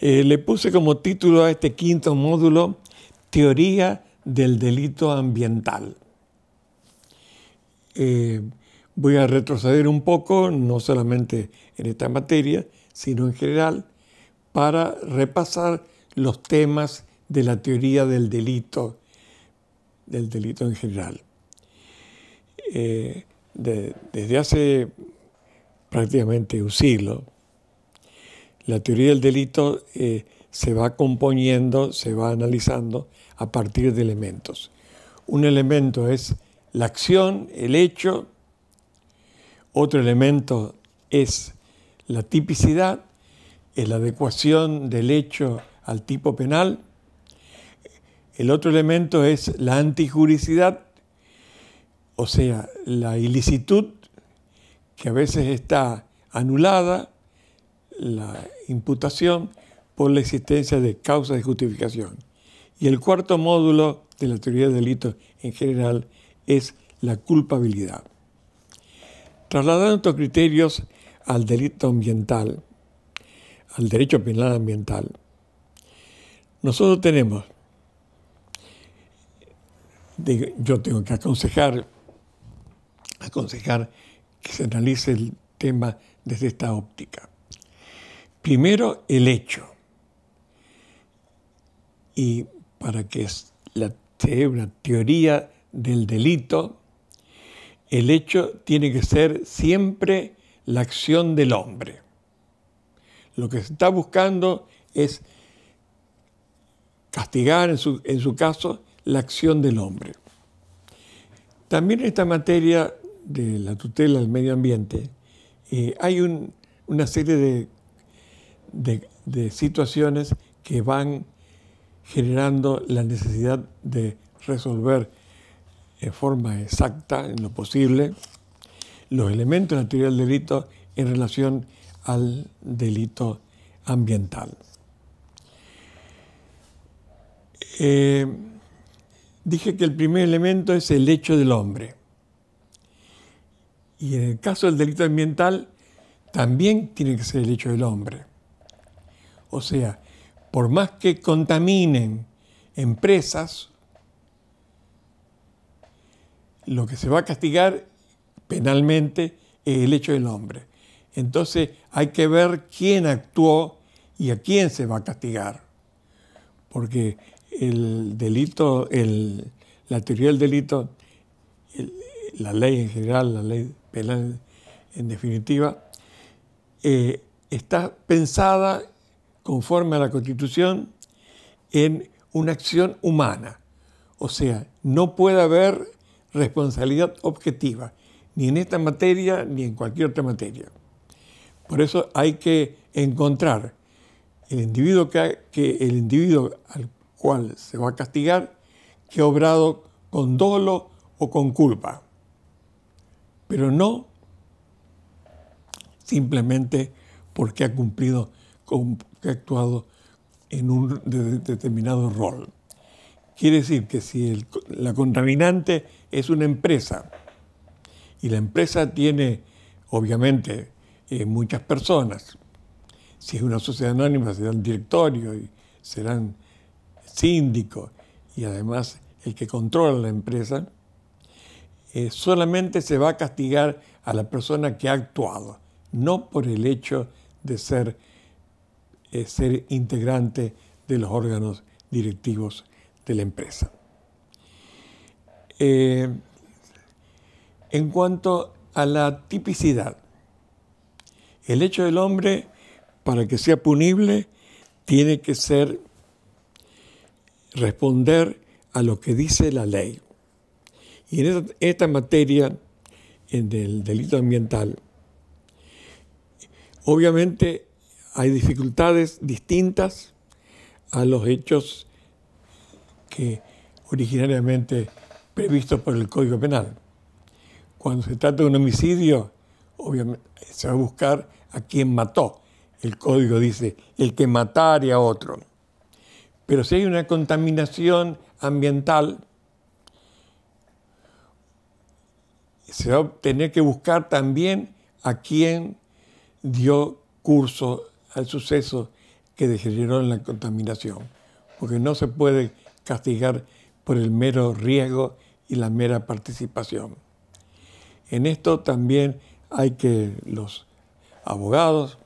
Eh, le puse como título a este quinto módulo Teoría del Delito Ambiental. Eh, voy a retroceder un poco, no solamente en esta materia, sino en general, para repasar los temas de la teoría del delito, del delito en general. Eh, desde hace prácticamente un siglo, la teoría del delito eh, se va componiendo, se va analizando a partir de elementos. Un elemento es la acción, el hecho, otro elemento es la tipicidad, es la adecuación del hecho al tipo penal, el otro elemento es la antijuricidad, o sea, la ilicitud que a veces está anulada la imputación por la existencia de causas de justificación. Y el cuarto módulo de la teoría del delito en general es la culpabilidad. Trasladando estos criterios al delito ambiental, al derecho penal ambiental, nosotros tenemos, yo tengo que aconsejar, aconsejar que se analice el tema desde esta óptica. Primero, el hecho. Y para que la, sea una teoría del delito, el hecho tiene que ser siempre la acción del hombre. Lo que se está buscando es castigar, en su, caso, la acción del hombre. También en esta materia de la tutela del medio ambiente eh, hay una serie de de, situaciones que van generando la necesidad de resolver en forma exacta, en lo posible, los elementos de la teoría del delito en relación al delito ambiental. Eh, dije que el primer elemento es el hecho del hombre. Y en el caso del delito ambiental, también tiene que ser el hecho del hombre. O sea, por más que contaminen empresas, lo que se va a castigar penalmente es el hecho del hombre. Entonces hay que ver quién actuó y a quién se va a castigar. Porque el delito, la teoría del delito, la ley en general, la ley penal en definitiva, eh, está pensada conforme a la Constitución, en una acción humana. O sea, no puede haber responsabilidad objetiva, ni en esta materia ni en cualquier otra materia. Por eso hay que encontrar el individuo al cual se va a castigar que ha obrado con dolo o con culpa, pero no simplemente porque ha cumplido que ha actuado en un determinado rol. Quiere decir que si la contaminante es una empresa y la empresa tiene, obviamente, eh, muchas personas, si es una sociedad anónima serán directorio y serán síndico y además el que controla la empresa, eh, solamente se va a castigar a la persona que ha actuado, no por el hecho de ser eh, ser integrante de los órganos directivos de la empresa. Eh, en cuanto a la tipicidad, el hecho del hombre, para que sea punible, tiene que ser responder a lo que dice la ley. Y en esta, materia, en delito ambiental, obviamente hay dificultades distintas a los hechos que originariamente previstos por el Código Penal. Cuando se trata de un homicidio, obviamente se va a buscar a quien mató. El Código dice el que matare a otro. Pero si hay una contaminación ambiental, se va a tener que buscar también a quien dio curso al suceso que degeneró en la contaminación, porque no se puede castigar por el mero riesgo y la mera participación. En esto también hay que los abogados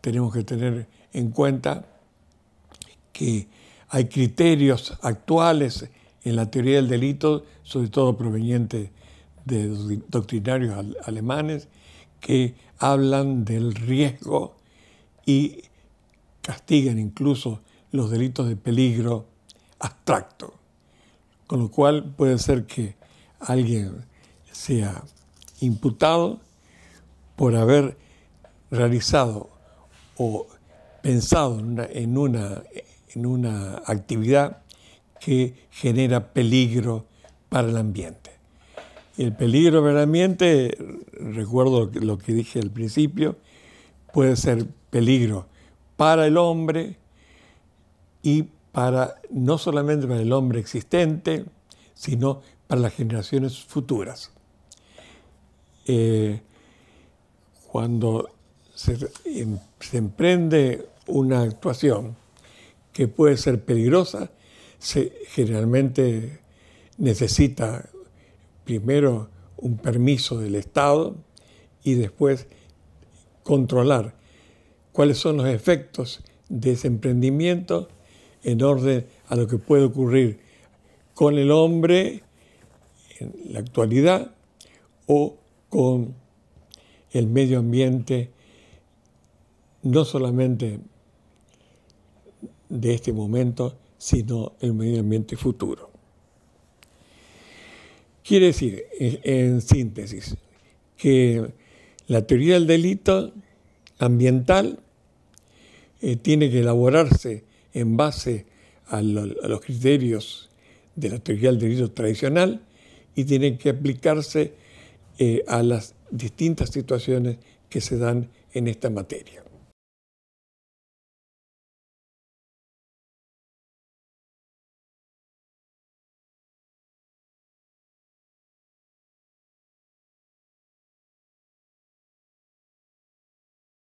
tenemos que tener en cuenta que hay criterios actuales en la teoría del delito, sobre todo provenientes de doctrinarios alemanes, que hablan del riesgo y castigan incluso los delitos de peligro abstracto. Con lo cual puede ser que alguien sea imputado por haber realizado o pensado en una, actividad que genera peligro para el ambiente. El peligro para el ambiente, recuerdo lo que dije al principio, puede ser peligro para el hombre y para no solamente para el hombre existente, sino para las generaciones futuras. Eh, cuando se, em, se emprende una actuación que puede ser peligrosa, se generalmente necesita primero un permiso del Estado y después controlar cuáles son los efectos de ese emprendimiento en orden a lo que puede ocurrir con el hombre en la actualidad o con el medio ambiente, no solamente de este momento, sino el medio ambiente futuro. Quiere decir, eh, en síntesis, que la teoría del delito ambiental eh, tiene que elaborarse en base a, los criterios de la teoría del delito tradicional y tiene que aplicarse eh, a las distintas situaciones que se dan en esta materia.